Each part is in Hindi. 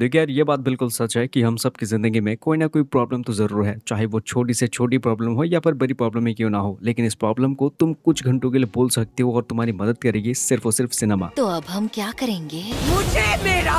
देखिए तो यार ये बात बिल्कुल सच है कि हम सब की ज़िंदगी में कोई ना कोई प्रॉब्लम तो ज़रूर है चाहे वो छोटी से छोटी प्रॉब्लम हो या फिर बड़ी प्रॉब्लम ही क्यों ना हो लेकिन इस प्रॉब्लम को तुम कुछ घंटों के लिए बोल सकते हो और तुम्हारी मदद करेगी सिर्फ और सिर्फ सिनेमा तो अब हम क्या करेंगे मुझे मेरा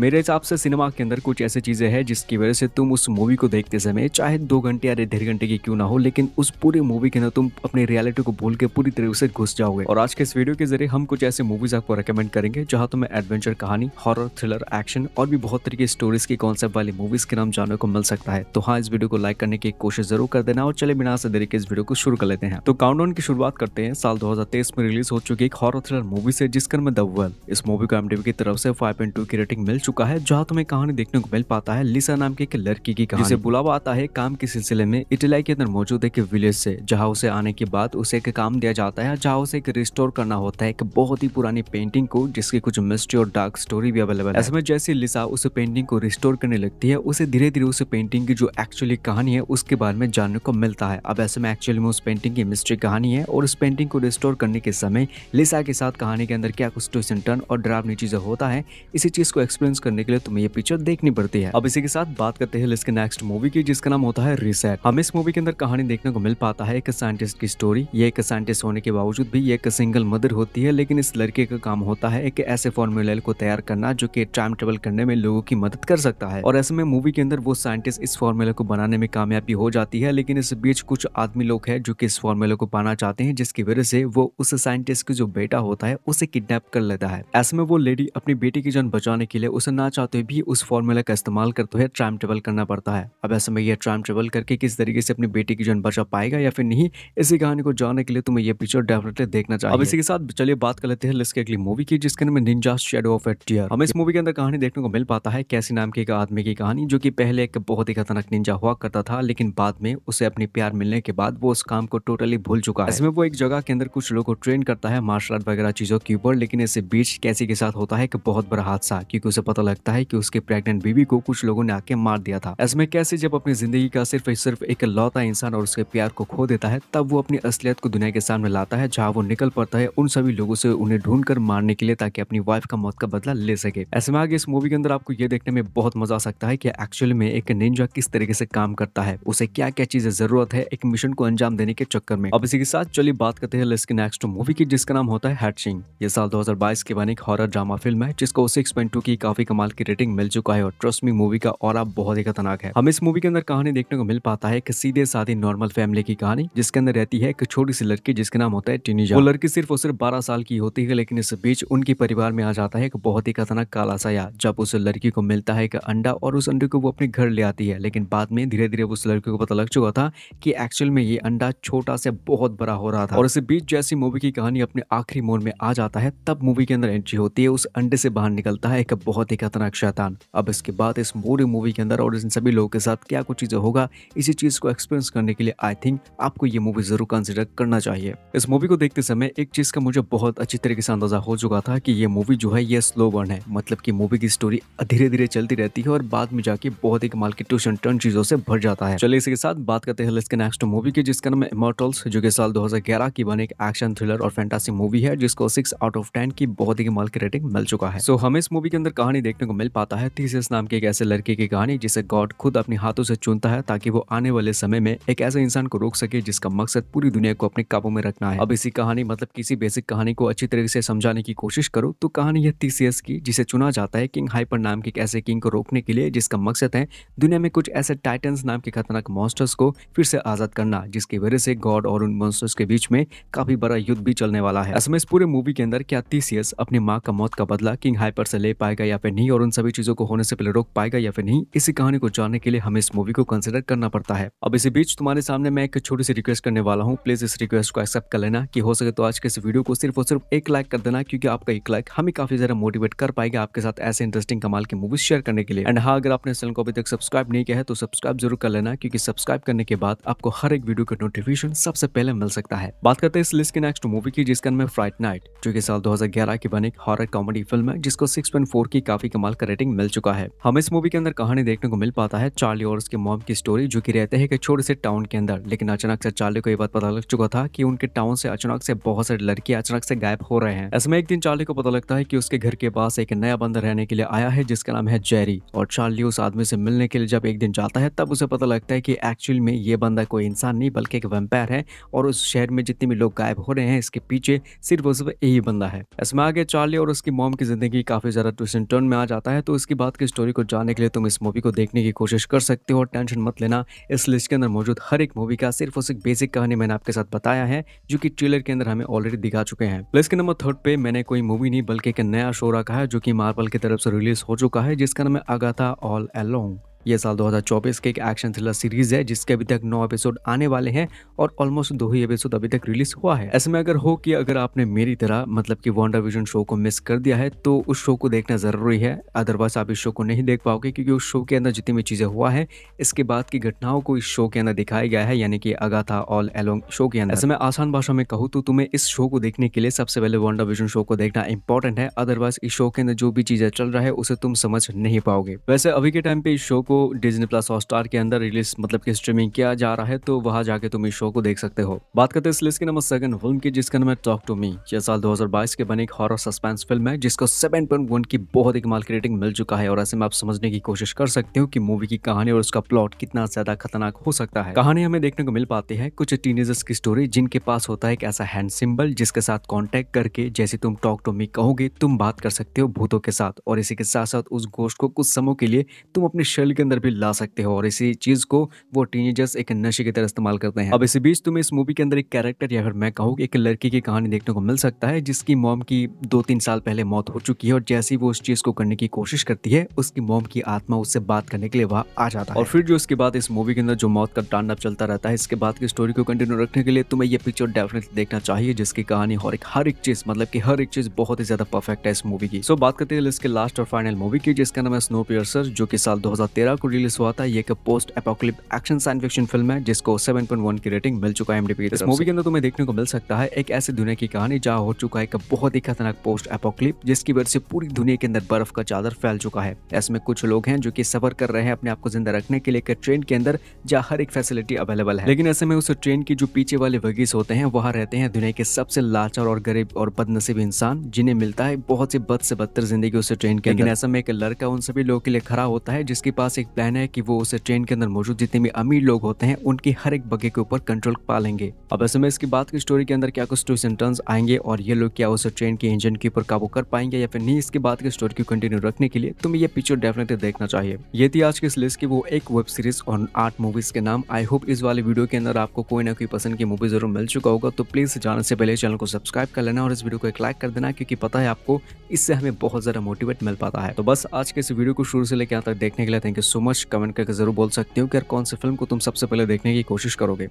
मेरे हिसाब से सिनेमा के अंदर कुछ ऐसी चीज़ें हैं जिसकी वजह से तुम उस मूवी को देखते समय चाहे दो घंटे या डेढ़ घंटे की क्यों ना हो लेकिन उस पूरी मूवी के अंदर तुम अपनी रियलिटी को भूल के पूरी तरह से घुस जाओगे और आज के इस वीडियो के जरिए हम कुछ ऐसे मूवीज आपको रिकमेंड करेंगे जहाँ तुम्हें एडवेंचर कहानी हॉरर थ्रिलर एक्शन और भी बहुत तरीके स्टोरीज की कॉन्सेप्ट वाली मूवीज के नाम जानने को मिल सकता है तो हाँ इस वीडियो को लाइक करने की कोशिश जरूर कर देना और चले बिना से देरी के इस वीडियो को शुरू कर लेते हैं तो काउंटडाउन की शुरुआत करते हैं साल दो में रिलीज हो चुकी एक हॉर थ्रिलर मूवी से जिसका नाम द इस मूवी को एमडीबी की तरफ से फाइव की रेटिंग मिल चुका है जहाँ तुम्हें कहानी देखने को मिल पाता है लिसा नाम की एक लड़की की कहानी जिसे बुलावा आता है काम के सिलसिले में इटली के अंदर मौजूद एक विलेज से जहाँ उसे आने के बाद उसे एक काम दिया जाता है जहाँ उसे एक रिस्टोर करना होता है एक बहुत ही पुरानी पेंटिंग को जिसकी कुछ मिस्ट्री और डार्क स्टोरी भी अवेलेबल है इसमें जैसे लिसा उस पेंटिंग को रिस्टोर करने लगती है उसे धीरे धीरे उस पेंटिंग की जो एक्चुअली कहानी है उसके बारे में जानने को मिलता है अब ऐसे में एक्चुअली में उस पेंटिंग की मिस्ट्री कहानी है और उस पेंटिंग को रिस्टोर करने के समय लिसा के साथ कहानी के अंदर क्या कुछ टर्न और ड्रावनी चीजें होता है इसी चीज को एक्सप्लेन एक्सपीरियंस करने के लिए तुम्हें ये पिक्चर देखनी पड़ती है अब इसी के साथ बात करते हैं इसके नेक्स्ट मूवी की जिसका नाम होता है रिसेट हम इस मूवी के अंदर कहानी देखने को मिल पाता है एक साइंटिस्ट की स्टोरी ये एक साइंटिस्ट होने के बावजूद भी एक सिंगल मदर होती है लेकिन इस लड़के का काम होता है एक ऐसे फॉर्मूले को तैयार करना जो की टाइम ट्रेवल करने में लोगों की मदद कर सकता है और ऐसे में मूवी के अंदर वो साइंटिस्ट इस फॉर्मूले को बनाने में कामयाबी हो जाती है लेकिन इस बीच कुछ आदमी लोग है जो की इस फॉर्मूले को पाना चाहते हैं जिसकी वजह से वो उस साइंटिस्ट का जो बेटा होता है उसे किडनेप कर लेता है ऐसे में वो लेडी अपनी बेटी की जान बचाने के लिए उस उसे ना चाहते भी उस फॉर्मूला का इस्तेमाल करते हुए ट्राइम ट्रेवल करना पड़ता है अब ऐसे में यह ट्राइम ट्रेवल करके किस तरीके से अपनी बेटी की जान बचा पाएगा या फिर नहीं इसी कहानी को जानने के लिए तुम्हें यह पिक्चर डेफिनेटली देखना चाहिए अब इसी के साथ चलिए बात कर लेते हैं इसके अगली मूवी की जिसके नाम Ninja Shadow of a Tear हमें इस मूवी के अंदर कहानी देखने को मिल पाता है कैसी नाम के एक आदमी की कहानी जो की पहले एक बहुत ही खतरनाक निंजा हुआ करता था लेकिन बाद में उसे अपनी प्यार मिलने के बाद वो उस काम को टोटली भूल चुका है इसमें वो एक जगह के अंदर कुछ लोगों को ट्रेन करता है मार्शल आर्ट वगैरह चीजों के ऊपर लेकिन इसे बीच कैसी के साथ होता है एक बहुत बड़ा हादसा क्योंकि उसे पता लगता है कि उसके प्रेग्नेंट बीवी को कुछ लोगों ने आके मार दिया था इसमें कैसे जब अपनी जिंदगी का सिर्फ सिर्फ एक लौता इंसान और उसके प्यार को खो देता है तब वो अपनी असलियत को दुनिया के सामने लाता है जहाँ वो निकल पड़ता है उन सभी लोगों से उन्हें ढूंढ कर मारने के लिए ताकि अपनी वाइफ का मौत का बदला ले सके ऐसे में आगे इस मूवी के अंदर आपको ये देखने में बहुत मजा आ सकता है की एक्चुअल में एक निंजा किस तरीके से काम करता है उसे क्या क्या चीजें जरूरत है एक मिशन को अंजाम देने के चक्कर में अब इसी के साथ चलिए बात करते हैं लिस्ट नेक्स्ट मूवी की जिसका नाम होता है हैटसिंग ये साल 2022 के बने एक हॉरर ड्रामा फिल्म है जिसको 6.2 की काफी काफी कमाल की रेटिंग मिल चुका है और ट्रस्ट मी मूवी का और बहुत ही खतरनाक है हम इस मूवी के अंदर कहानी देखने को मिल पाता है एक सीधे साधी नॉर्मल फैमिली की कहानी जिसके अंदर रहती है एक छोटी सी लड़की जिसका नाम होता है टीनीजा वो लड़की सिर्फ और सिर्फ बारह साल की होती है लेकिन इस बीच उनके परिवार में आ जाता है एक बहुत ही खतरनाक काला साया जब उस लड़की को मिलता है एक अंडा और उस अंडे को वो अपने घर ले आती है लेकिन बाद में धीरे धीरे उस लड़की को पता लग चुका था कि एक्चुअल में ये अंडा छोटा से बहुत बड़ा हो रहा था और इस बीच जैसी मूवी की कहानी अपने आखिरी मोड़ में आ जाता है तब मूवी के अंदर एंट्री होती है उस अंडे से बाहर निकलता है एक बहुत थी खतरनाक शैतान अब इसके बाद इस पूरी मूवी के अंदर और इन सभी लोगों के साथ क्या कुछ चीजें होगा इसी चीज को एक्सपीरियंस करने के लिए आई थिंक आपको ये मूवी जरूर कंसिडर करना चाहिए इस मूवी को देखते समय एक चीज का मुझे बहुत अच्छी तरीके से अंदाजा हो चुका था की ये मूवी जो है ये स्लो बर्न है मतलब की मूवी की स्टोरी धीरे धीरे चलती रहती है और बाद में जाके बहुत ही कमाल की ट्यूशन टर्न चीजों से भर जाता है चलिए इसके साथ बात करते हैं इसके नेक्स्ट मूवी की जिसका नाम इमोटल्स जो की साल दो की बने एक एक्शन थ्रिलर और फैंटासी मूवी है जिसको सिक्स आउट ऑफ टेन की बहुत ही कमाल की रेटिंग मिल चुका है सो so, हमें इस मूवी के अंदर कहानी देखने को मिल पाता है थीसियस नाम के एक ऐसे लड़के की कहानी जिसे गॉड खुद अपने हाथों से चुनता है ताकि वो आने वाले समय में एक ऐसे इंसान को रोक सके जिसका मकसद पूरी दुनिया को अपने काबू में रखना है अब इसी कहानी मतलब किसी बेसिक कहानी को अच्छी तरीके से समझाने की कोशिश करो तो कहानी है थीसियस की जिसे चुना जाता है किंग हाइपर नाम के एक ऐसे किंग को रोकने के लिए जिसका मकसद है दुनिया में कुछ ऐसे टाइटन्स नाम के खतरनाक मॉन्स्टर्स को फिर से आजाद करना जिसकी वजह से गॉड और उन मॉन्स्टर्स के बीच में काफी बड़ा युद्ध भी चलने वाला है असम इस पूरे मूवी के अंदर क्या तीसियस अपनी माँ का मौत का बदला किंग हाइपर से ले पाएगा या फिर नहीं और उन सभी चीजों को होने से पहले रोक पाएगा या फिर नहीं इसी कहानी को जानने के लिए हमें इस मूवी को कंसिडर करना पड़ता है अब इसी बीच तुम्हारे सामने मैं एक छोटी सी रिक्वेस्ट करने वाला हूँ प्लीज इस रिक्वेस्ट को एक्सेप्ट कर लेना की हो सके तो आज के इस वीडियो को सिर्फ और सिर्फ एक लाइक कर देना क्योंकि आपका एक लाइक हमें काफी ज्यादा मोटिवेट कर पाएगा आपके साथ ऐसे इंटरेस्टिंग कमाल की मूवी शेयर करने के लिए एंड हाँ अगर आपने चैनल को अभी तक सब्सक्राइब नहीं किया है तो सब्सक्राइब जरूर कर लेना क्योंकि सब्सक्राइब करने के बाद आपको हर एक वीडियो का नोटिफिकेशन सबसे पहले मिल सकता है बात करते हैं इस लिस्ट की नेक्स्ट मूवी की जिसका नाम है फ्राइट नाइट जो कि साल 2011 की बनी हॉरर कॉमेडी फिल्म है जिसको 6.4 की काफी काफी कमाल का रेटिंग मिल चुका है हम इस मूवी के अंदर कहानी देखने को मिल पाता है चार्ली और उसके मॉम की स्टोरी जो की रहते हैं एक छोटे से टाउन के अंदर लेकिन अचानक से चार्ली को ये बात पता लग चुका था की उनके टाउन से अचानक से बहुत सारी लड़की अचानक से गायब हो रहे हैं ऐसे में एक दिन चार्ली को पता लगता है की उसके घर के पास एक नया बंदर रहने के लिए आया है जिसका नाम है जेरी और चार्ली उस आदमी से मिलने के लिए जब एक दिन जाता है तब उसे पता लगता है की एक्चुअल में ये बंदा कोई इंसान नहीं बल्कि एक वेम्पायर है और उस शहर में जितने भी लोग गायब हो रहे हैं इसके पीछे सिर्फ और सिर्फ यही बंदा है इसमें आगे चार्ली और उसकी मॉम की जिंदगी काफी ज्यादा ट्विस्ट एंड टर्न मन में आ जाता है तो इसकी बात की स्टोरी को जानने के लिए तुम इस मूवी को देखने की कोशिश कर सकते हो और टेंशन मत लेना इस लिस्ट के अंदर मौजूद हर एक मूवी का सिर्फ और सिर्फ बेसिक कहानी मैंने आपके साथ बताया है जो कि ट्रेलर के अंदर हमें ऑलरेडी दिखा चुके हैं प्लेस के नंबर थर्ड पे मैंने कोई मूवी नहीं बल्कि एक नया शो रखा है जो की मार्बल की तरफ से रिलीज हो चुका है जिसका नाम है अगाथा ऑल एलोंग ये साल 2024 के एक एक्शन थ्रिलर सीरीज है जिसके अभी तक नौ एपिसोड आने वाले हैं और ऑलमोस्ट दो ही एपिसोड अभी तक रिलीज हुआ है ऐसे में अगर हो कि अगर आपने मेरी तरह मतलब कि वॉन्डर विजन शो को मिस कर दिया है तो उस शो को देखना जरूरी है अदरवाइज आप इस शो को नहीं देख पाओगे क्योंकि उस शो के अंदर जितनी भी चीजें हुआ है इसके बाद की घटनाओं को इस शो के अंदर दिखाया गया है यानी कि अगाथा ऑल एलोंग शो के अंदर ऐसे में आसान भाषा में कहूँ तो तुम्हें इस शो को देखने के लिए सबसे पहले वॉन्डर विजन शो को देखना इंपॉर्टेंट है अदरवाइज इस शो के अंदर जो भी चीजें चल रहा है उसे तुम समझ नहीं पाओगे वैसे अभी के टाइम पे इस शो को को डिजनी प्लस और स्टार के अंदर रिलीज मतलब कि स्ट्रीमिंग किया जा रहा है तो वहां जाके तुम इस शो को देख सकते हो बात करते हैं इस लिस्ट के नंबर सेकंड फिल्म की जिसका नाम है टॉक टू मी यह साल 2022 के बने एक हॉरर सस्पेंस फिल्म है जिसको सेवन 7.1 की बहुत ही कमाल की रेटिंग मिल चुका है और ऐसे में आप समझने की कोशिश कर सकते हो की मूवी की कहानी और उसका प्लॉट कितना ज्यादा खतरनाक हो सकता है कहानी हमें देखने को मिल पाती है कुछ टीनेजर्स की स्टोरी जिनके पास होता है एक ऐसा हैंड सिंबल जिसके साथ कॉन्टेक्ट करके जैसे तुम टॉक टू मी कहोगे तुम बात कर सकते हो भूतों के साथ और इसी के साथ साथ उस गोष्ट को कुछ समय के लिए तुम अपने शरीर के अंदर भी ला सकते हो और इसी चीज को वो टीनेजर्स एक नशे की तरह इस्तेमाल करते हैं अब इसी बीच तुम्हें इस मूवी के अंदर एक कैरेक्टर या अगर मैं कहूँ एक लड़की की कहानी देखने को मिल सकता है जिसकी मॉम की दो तीन साल पहले मौत हो चुकी है और जैसी वो उस चीज को करने की कोशिश करती है उसकी मॉम की आत्मा उससे बात करने के लिए वहाँ आ जाता है और फिर जो उसके बाद इस मूवी के अंदर जो मौत का टांडव चलता रहता है इसके बाद की स्टोरी को कंटिन्यू रखने के लिए तुम्हें ये पिक्चर डेफिनेटली देखना चाहिए जिसकी कहानी और एक हर एक चीज मतलब की हर एक चीज बहुत ही ज्यादा परफेक्ट है इस मूवी की सो बात करते हैं इसके लास्ट और फाइनल मूवी की जिसका नाम है स्नो पियर्सर जो कि साल दो 2013 को रिलीज हुआ था ये एक post apocalyptic action science fiction film है जिसको 7.1 की रेटिंग मिल चुका है एमडीपी इस मूवी के अंदर तुम्हें देखने को मिल सकता है एक ऐसी दुनिया की कहानी जहाँ हो चुका है एक बहुत ही खतरनाक पोस्ट अपोकलिप जिसकी वजह से पूरी दुनिया के अंदर बर्फ का चादर फैल चुका है इसमें कुछ लोग हैं जो की सफर कर रहे हैं अपने आप को जिंदा रखने के लिए एक ट्रेन के अंदर जहाँ हर एक फैसिलिटी अवेलेबल है लेकिन ऐसे में उस ट्रेन की जो पीछे वाले वगीस होते हैं वहाँ रहते हैं दुनिया के सबसे लाचार और गरीब और बदनसीब इंसान जिन्हें मिलता है बहुत से बद से बदतर जिंदगी उस ट्रेन के लेकिन ऐसे में एक लड़का उन सभी लोगों के लिए खड़ा होता है जिसके पास एक प्लान है कि वो उसे ट्रेन के अंदर मौजूद जितने भी अमीर लोग होते हैं उनकी हर एक बगे के ऊपर कंट्रोल पा लेंगे अब ऐसे में इसकी बात की स्टोरी के अंदर क्या कुछ ट्विस्ट एंड टर्न्स आएंगे और ये लोग क्या उसे ट्रेन के इंजन के ऊपर काबू कर पाएंगे या फिर नहीं इसके बाद की स्टोरी को कंटिन्यू रखने के लिए तुम्हें ये पिक्चर डेफिनेटली देखना चाहिए ये थी आज की इस लिस्ट की वो एक वेब सीरीज और आठ मूवीज के नाम आई होप इस वाले वीडियो के अंदर आपको कोई ना कोई पसंद की मूवी जरूर मिल चुका होगा तो प्लीज जाने से पहले चैनल को सब्सक्राइब कर लेना और इस वीडियो को एक लाइक कर देना क्योंकि पता है आपको इससे हमें बहुत ज्यादा मोटिवेट मिल पाता है तो बस आज के इस वीडियो को शुरू से लेकर यहाँ तक देखने के लिए thank you so much comment करके ज़रूर बोल सकते हो कि यार कौन सी फिल्म को तुम सबसे पहले देखने की कोशिश करोगे